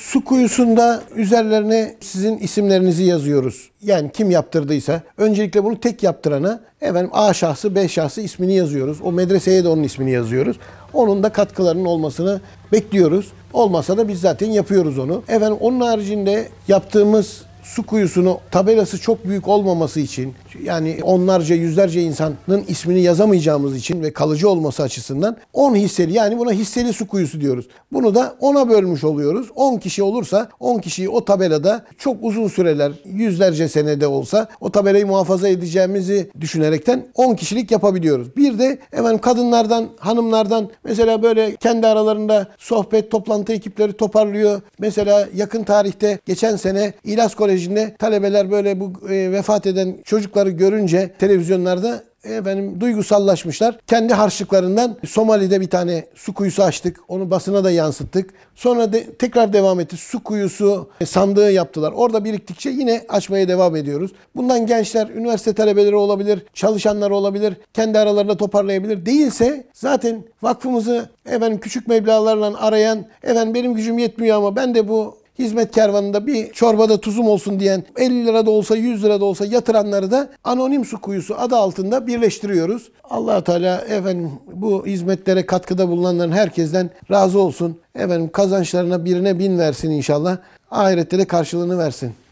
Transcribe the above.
Su kuyusunda üzerlerine sizin isimlerinizi yazıyoruz. Yani kim yaptırdıysa. Öncelikle bunu tek yaptırana efendim A şahsı B şahsı ismini yazıyoruz. O medreseye de onun ismini yazıyoruz. Onun da katkılarının olmasını bekliyoruz. Olmasa da biz zaten yapıyoruz onu. Efendim onun haricinde yaptığımız su kuyusunu tabelası çok büyük olmaması için yani onlarca yüzlerce insanın ismini yazamayacağımız için ve kalıcı olması açısından 10 hisseli yani buna hisseli su kuyusu diyoruz. Bunu da 10'a bölmüş oluyoruz. 10 kişi olursa 10 kişiyi o tabelada çok uzun süreler yüzlerce senede olsa o tabelayı muhafaza edeceğimizi düşünerekten 10 kişilik yapabiliyoruz. Bir de hemen kadınlardan, hanımlardan mesela böyle kendi aralarında sohbet, toplantı ekipleri toparlıyor. Mesela yakın tarihte geçen sene İlas Koleji sürecinde talebeler böyle bu e, vefat eden çocukları görünce televizyonlarda e, efendim duygusallaşmışlar. Kendi harçlıklarından Somali'de bir tane su kuyusu açtık. Onu basına da yansıttık. Sonra de, tekrar devam etti. Su kuyusu e, sandığı yaptılar. Orada biriktikçe yine açmaya devam ediyoruz. Bundan gençler, üniversite talebeleri olabilir, çalışanlar olabilir, kendi aralarında toparlayabilir. Değilse zaten vakfımızı efendim küçük meblağlarla arayan, efendim benim gücüm yetmiyor ama ben de bu hizmet kervanında bir çorbada tuzum olsun diyen 50 lira da olsa 100 lira da olsa yatıranları da anonim su kuyusu adı altında birleştiriyoruz. allah Teala efendim bu hizmetlere katkıda bulunanların herkesten razı olsun. Efendim kazançlarına birine bin versin inşallah. Ahirette de karşılığını versin.